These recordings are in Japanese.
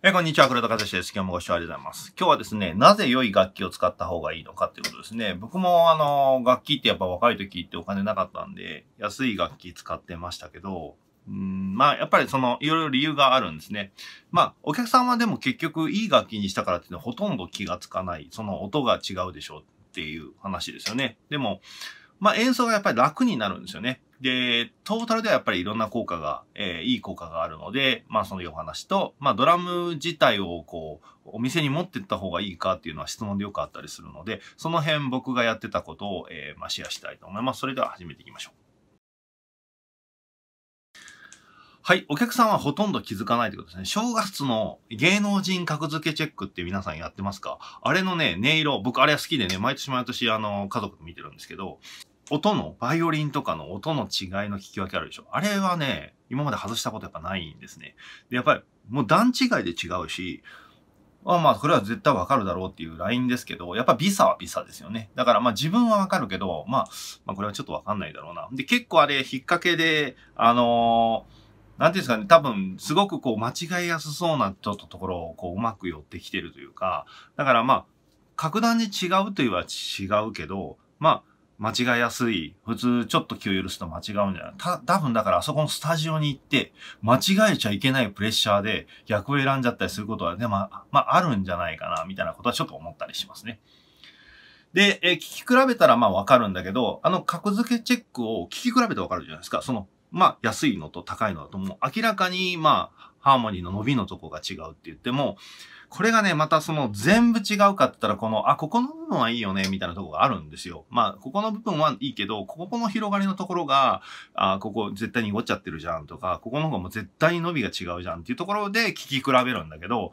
えこんにちは、黒田和志です。今日もご視聴ありがとうございます。今日はですね、なぜ良い楽器を使った方がいいのかっていうことですね。僕もあの、楽器ってやっぱ若い時ってお金なかったんで、安い楽器使ってましたけど、んん、まあ、やっぱりその、いろいろ理由があるんですね。まあ、お客さんはでも結局いい楽器にしたからっていうのはほとんど気がつかない。その音が違うでしょうっていう話ですよね。でも、まあ、演奏がやっぱり楽になるんですよね。で、トータルではやっぱりいろんな効果が、えー、いい効果があるので、まあそのお話と、まあドラム自体をこう、お店に持ってった方がいいかっていうのは質問でよくあったりするので、その辺僕がやってたことを、えー、まあシェアしたいと思います。それでは始めていきましょう。はい、お客さんはほとんど気づかないってことですね。正月の芸能人格付けチェックって皆さんやってますかあれのね、音色、僕あれは好きでね、毎年毎年あの、家族と見てるんですけど、音の、バイオリンとかの音の違いの聞き分けあるでしょ。あれはね、今まで外したことやっぱないんですね。で、やっぱりもう段違いで違うし、あまあ、それは絶対わかるだろうっていうラインですけど、やっぱビサはビサですよね。だからまあ自分はわかるけど、まあ、まあこれはちょっとわかんないだろうな。で、結構あれ、引っ掛けで、あのー、なんていうんですかね、多分、すごくこう、間違いやすそうなちょっとところを、こう、うまく寄ってきてるというか、だからまあ、格段に違うといえば違うけど、まあ、間違いやすい。普通、ちょっと気を許すと間違うんじゃないた、多分だからあそこのスタジオに行って、間違えちゃいけないプレッシャーで逆を選んじゃったりすることは、ね、まあ、まあ、あるんじゃないかな、みたいなことはちょっと思ったりしますね。で、え聞き比べたらまあわかるんだけど、あの格付けチェックを聞き比べてわかるじゃないですか。その、まあ安いのと高いのだともう明らかにまあハーモニーの伸びのとこが違うって言っても、これがね、またその全部違うかって言ったら、この、あ、ここの部分はいいよね、みたいなとこがあるんですよ。まあ、ここの部分はいいけど、ここの広がりのところが、あ、ここ絶対に濁っちゃってるじゃんとか、ここの方がもう絶対に伸びが違うじゃんっていうところで聞き比べるんだけど、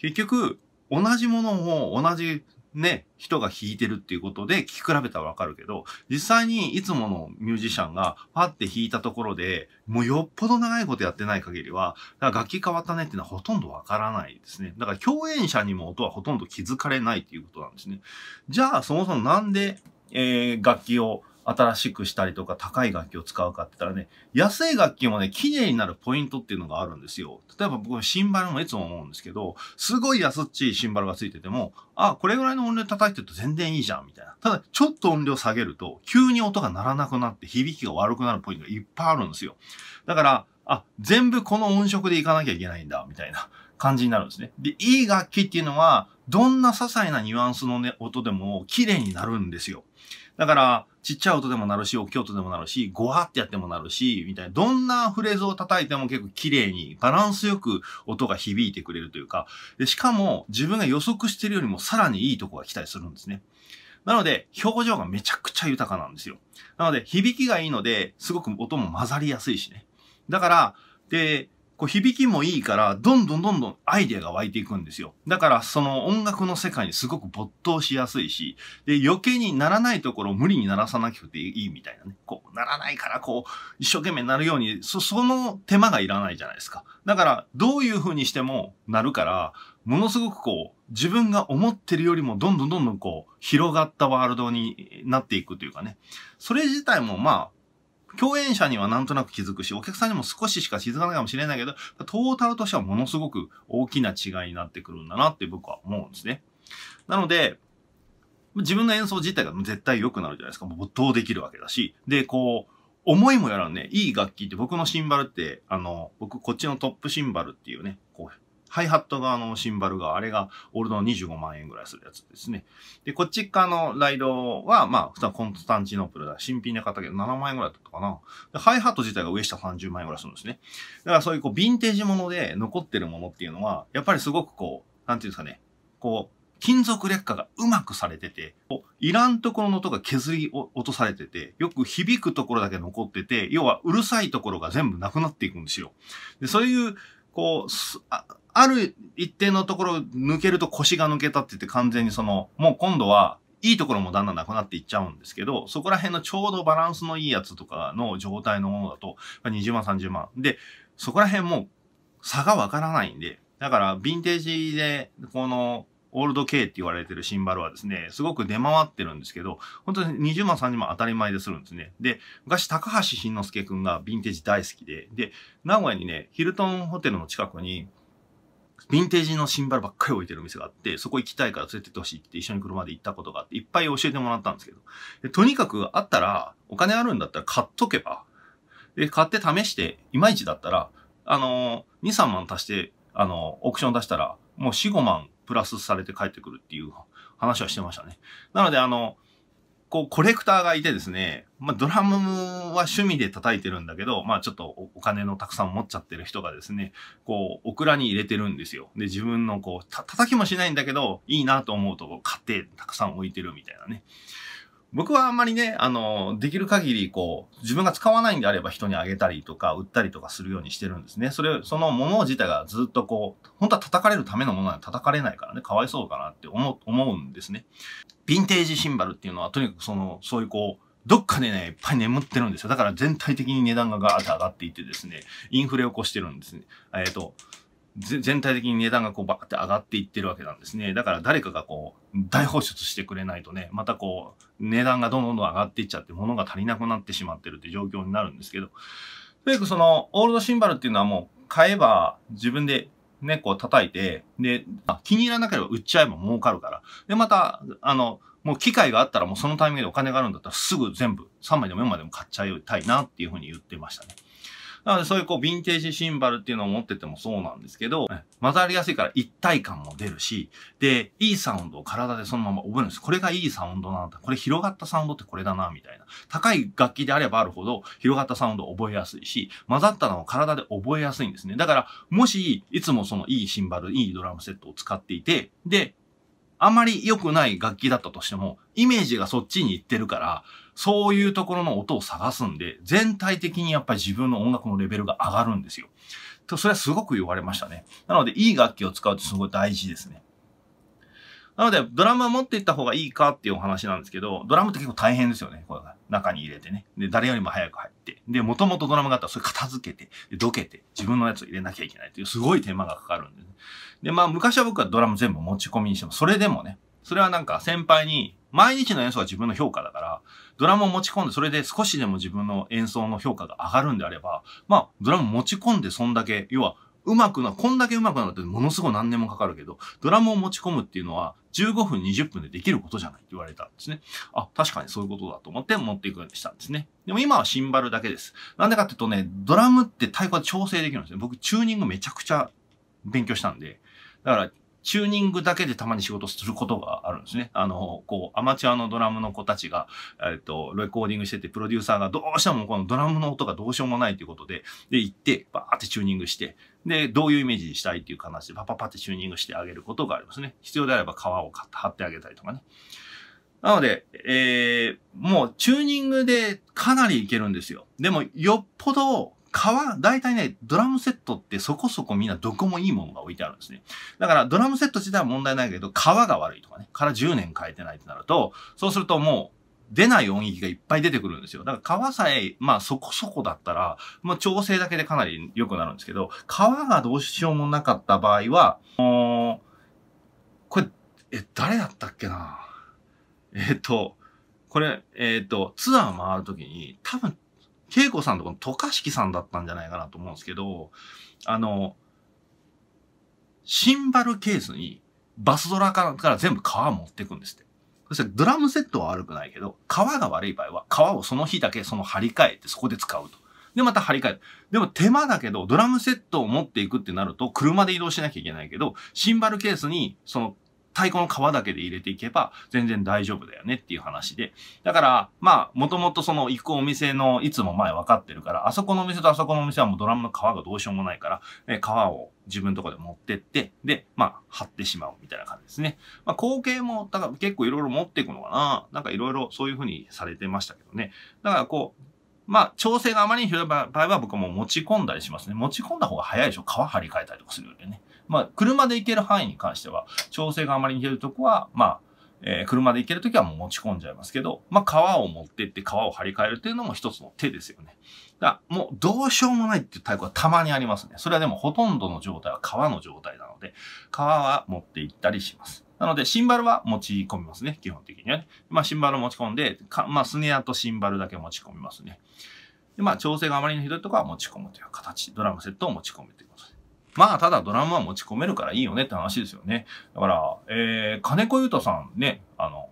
結局、同じものを同じね、人が弾いてるっていうことで聴き比べたらわかるけど、実際にいつものミュージシャンがパって弾いたところで、もうよっぽど長いことやってない限りは、楽器変わったねっていうのはほとんどわからないですね。だから共演者にも音はほとんど気づかれないっていうことなんですね。じゃあそもそもなんで、えー、楽器を新しくしたりとか高い楽器を使うかって言ったらね、安い楽器もね、綺麗になるポイントっていうのがあるんですよ。例えば僕シンバルもいつも思うんですけど、すごい安っちいシンバルがついてても、あ、これぐらいの音量叩いてると全然いいじゃん、みたいな。ただ、ちょっと音量下げると、急に音が鳴らなくなって響きが悪くなるポイントがいっぱいあるんですよ。だから、あ、全部この音色でいかなきゃいけないんだ、みたいな感じになるんですね。で、いい楽器っていうのは、どんな些細なニュアンスのね、音でも綺麗になるんですよ。だから、ちっちゃい音でもなるし、大きい音でもなるし、ゴワってやってもなるし、みたいな、どんなフレーズを叩いても結構綺麗に、バランスよく音が響いてくれるというか、でしかも自分が予測してるよりもさらにいいとこが来たりするんですね。なので、表情がめちゃくちゃ豊かなんですよ。なので、響きがいいので、すごく音も混ざりやすいしね。だから、で、こう響きもいいから、どんどんどんどんアイデアが湧いていくんですよ。だからその音楽の世界にすごく没頭しやすいし、で、余計にならないところを無理にならさなくていいみたいなね。こう、ならないからこう、一生懸命なるように、そ、その手間がいらないじゃないですか。だから、どういう風にしてもなるから、ものすごくこう、自分が思ってるよりもどんどんどんどんこう、広がったワールドになっていくというかね。それ自体もまあ、共演者にはなんとなく気づくし、お客さんにも少ししか気づかないかもしれないけど、トータルとしてはものすごく大きな違いになってくるんだなって僕は思うんですね。なので、自分の演奏自体が絶対良くなるじゃないですか。もう没頭できるわけだし。で、こう、思いもやらんね、いい楽器って僕のシンバルって、あの、僕こっちのトップシンバルっていうね、こう、ハイハット側のシンバルが、あれがオールドの25万円ぐらいするやつですね。で、こっち側のライドは、まあ、普通はコンスタンチノープルだ。新品で買ったけど7万円ぐらいだったかな。で、ハイハット自体が上下30万円ぐらいするんですね。だからそういうこう、ヴィンテージもので残ってるものっていうのは、やっぱりすごくこう、なんていうんですかね、こう、金属劣化がうまくされてて、いらんところの音が削り落とされてて、よく響くところだけ残ってて、要はうるさいところが全部なくなっていくんですよ。で、そういう、こう、ある一定のところ抜けると腰が抜けたって言って完全にその、もう今度は、いいところもだんだんなくなっていっちゃうんですけど、そこら辺のちょうどバランスのいいやつとかの状態のものだと、20万、30万。で、そこら辺も差がわからないんで、だから、ヴィンテージで、この、オールド K って言われてるシンバルはですね、すごく出回ってるんですけど、本当に20万、30万当たり前でするんですね。で、昔高橋慎之介くんがヴィンテージ大好きで、で、名古屋にね、ヒルトンホテルの近くに、ヴィンテージのシンバルばっかり置いてる店があって、そこ行きたいから連れてってほしいって一緒に車で行ったことがあって、いっぱい教えてもらったんですけど。とにかくあったら、お金あるんだったら買っとけば、で、買って試して、いまいちだったら、あのー、2、3万足して、あのー、オークション出したら、もう4、5万プラスされて帰ってくるっていう話はしてましたね。なので、あのー、こう、コレクターがいてですね、まあ、ドラムは趣味で叩いてるんだけど、まあ、ちょっとお金のたくさん持っちゃってる人がですね、こう、オクラに入れてるんですよ。で、自分のこう、叩きもしないんだけど、いいなと思うとこ買ってたくさん置いてるみたいなね。僕はあんまりね、あの、できる限り、こう、自分が使わないんであれば人にあげたりとか、売ったりとかするようにしてるんですね。それ、そのもの自体がずっとこう、本当は叩かれるためのものは叩かれないからね、かわいそうかなって思う、思うんですね。ヴィンテージシンバルっていうのは、とにかくその、そういうこう、どっかでね、いっぱい眠ってるんですよ。だから全体的に値段がガーッと上がっていてですね、インフレを起こしてるんですね。えっ、ー、と、全体的に値段がこうバーって上がっていってるわけなんですね。だから誰かがこう大放出してくれないとね、またこう値段がどんどん上がっていっちゃって物が足りなくなってしまってるって状況になるんですけど、とにかくそのオールドシンバルっていうのはもう買えば自分でね、こう叩いて、で、気に入らなければ売っちゃえば儲かるから。で、また、あの、もう機会があったらもうそのタイミングでお金があるんだったらすぐ全部3枚でも4枚でも買っちゃいたいなっていうふうに言ってましたね。なのでそういうこう、ヴィンテージシンバルっていうのを持っててもそうなんですけど、混ざりやすいから一体感も出るし、で、いいサウンドを体でそのまま覚えるんです。これがいいサウンドなんだ。これ広がったサウンドってこれだな、みたいな。高い楽器であればあるほど、広がったサウンドを覚えやすいし、混ざったのを体で覚えやすいんですね。だから、もし、いつもそのいいシンバル、いいドラムセットを使っていて、で、あまり良くない楽器だったとしても、イメージがそっちに行ってるから、そういうところの音を探すんで、全体的にやっぱり自分の音楽のレベルが上がるんですよ。と、それはすごく言われましたね。なので、いい楽器を使うってすごい大事ですね。なので、ドラムは持っていった方がいいかっていうお話なんですけど、ドラムって結構大変ですよね。これが中に入れてね。で、誰よりも早く入って。で、もともとドラムがあったらそれ片付けて、どけて、自分のやつを入れなきゃいけないという、すごい手間がかかるんで、ね、で、まあ昔は僕はドラム全部持ち込みにしても、それでもね、それはなんか先輩に、毎日の演奏は自分の評価だから、ドラムを持ち込んで、それで少しでも自分の演奏の評価が上がるんであれば、まあ、ドラム持ち込んでそんだけ、要は、うまくな、こんだけうまくなるってものすごい何年もかかるけど、ドラムを持ち込むっていうのは15分20分でできることじゃないって言われたんですね。あ、確かにそういうことだと思って持っていくようにしたんですね。でも今はシンバルだけです。なんでかっていうとね、ドラムって太鼓は調整できるんですね。僕チューニングめちゃくちゃ勉強したんで、だからチューニングだけでたまに仕事することがあるんですね。あの、こう、アマチュアのドラムの子たちが、えっ、と、レコーディングしてて、プロデューサーがどうしてもこのドラムの音がどうしようもないということで、で、行って、バーってチューニングして、で、どういうイメージにしたいっていう形で、パパパってチューニングしてあげることがありますね。必要であれば皮を貼ってあげたりとかね。なので、えー、もうチューニングでかなりいけるんですよ。でも、よっぽど革、大体ね、ドラムセットってそこそこみんなどこもいいものが置いてあるんですね。だからドラムセット自体は問題ないけど、革が悪いとかね、から10年変えてないってなると、そうするともう、出ない音域がいっぱい出てくるんですよ。だから皮さえ、まあそこそこだったら、まあ調整だけでかなり良くなるんですけど、皮がどうしようもなかった場合は、これ、え、誰だったっけなえっ、と、これ、えっ、と、ツアー回るときに、多分恵子さんとかの渡嘉敷さんだったんじゃないかなと思うんですけど、あの、シンバルケースにバスドラから全部皮持ってくんですって。そしてドラムセットは悪くないけど、皮が悪い場合は皮をその日だけその張り替えてそこで使うと。で、また張り替える。でも手間だけど、ドラムセットを持っていくってなると、車で移動しなきゃいけないけど、シンバルケースに、その太鼓の皮だけで入れていけば全然大丈夫だよねっていう話で。だから、まあ、もともとその行くお店のいつも前分かってるから、あそこのお店とあそこのお店はもうドラムの皮がどうしようもないから、え皮を自分のとこで持ってって、で、まあ、貼ってしまうみたいな感じですね。まあ、後継も、だから結構いろいろ持っていくのかななんかいろいろそういう風にされてましたけどね。だからこう、まあ、調整があまりにひどい場合は僕はもう持ち込んだりしますね。持ち込んだ方が早いでしょ。皮張り替えたりとかするよりね。まあ、車で行ける範囲に関しては、調整があまり似てるとこは、まあ、えー、車で行けるときはもう持ち込んじゃいますけど、まあ、を持ってって皮を張り替えるというのも一つの手ですよね。だもうどうしようもないっていうタイプはたまにありますね。それはでもほとんどの状態は川の状態なので、皮は持って行ったりします。なので、シンバルは持ち込みますね、基本的にはね。まあ、シンバルを持ち込んで、かまあ、スネアとシンバルだけ持ち込みますね。でまあ、調整があまりにひどいとこは持ち込むという形、ドラムセットを持ち込むということでまあ、ただドラムは持ち込めるからいいよねって話ですよね。だから、えー、金子優太さんね、あの、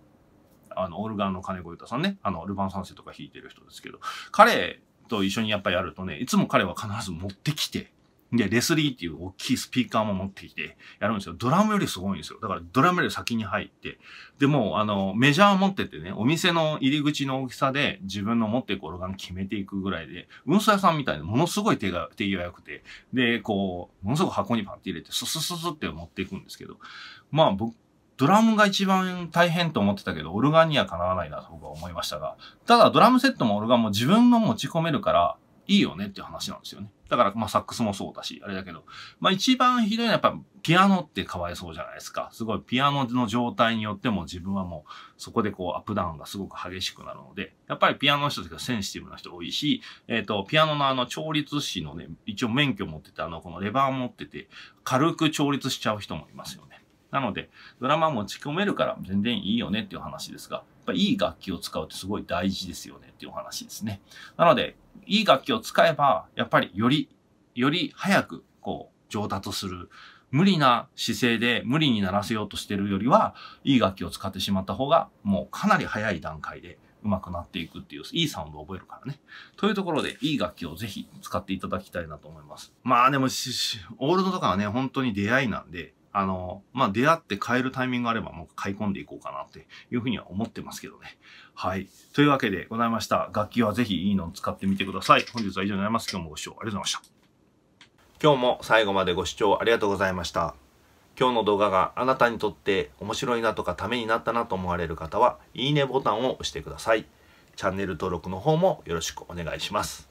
あの、オルガンの金子優太さんね、あの、ルパン三世とか弾いてる人ですけど、彼と一緒にやっぱりやるとね、いつも彼は必ず持ってきて、で、レスリーっていう大きいスピーカーも持ってきてやるんですよ。ドラムよりすごいんですよ。だからドラムより先に入って。で、もうあの、メジャー持っててね、お店の入り口の大きさで自分の持っていくオルガン決めていくぐらいで、運送屋さんみたいなものすごい手が、手際良くて、で、こう、ものすごく箱にパンって入れて、ススススって持っていくんですけど、まあ僕、ドラムが一番大変と思ってたけど、オルガンにはかなわないなと僕は思いましたが、ただドラムセットもオルガンも自分の持ち込めるから、いいよねっていう話なんですよね。だから、まあ、サックスもそうだし、あれだけど、まあ、一番ひどいのはやっぱ、ピアノってかわいそうじゃないですか。すごい、ピアノの状態によっても自分はもう、そこでこう、アップダウンがすごく激しくなるので、やっぱりピアノの人たちがセンシティブな人多いし、えっ、ー、と、ピアノのあの、調律師のね、一応免許持ってて、あの、このレバー持ってて、軽く調律しちゃう人もいますよね。なので、ドラマ持ち込めるから全然いいよねっていう話ですが、やっぱいい楽器を使うってすごい大事ですよねっていう話ですね。なので、いい楽器を使えば、やっぱりより、より早く、こう、上達する。無理な姿勢で無理にならせようとしてるよりは、いい楽器を使ってしまった方が、もうかなり早い段階で上手くなっていくっていう、いいサウンドを覚えるからね。というところで、いい楽器をぜひ使っていただきたいなと思います。まあでも、オールドとかはね、本当に出会いなんで、あの、まあ、出会って変えるタイミングがあればもう買い込んでいこうかなっていうふうには思ってますけどね。はい。というわけでございました。楽器はぜひいいのを使ってみてください。本日は以上になります。今日もご視聴ありがとうございました。今日も最後までご視聴ありがとうございました。今日の動画があなたにとって面白いなとかためになったなと思われる方は、いいねボタンを押してください。チャンネル登録の方もよろしくお願いします。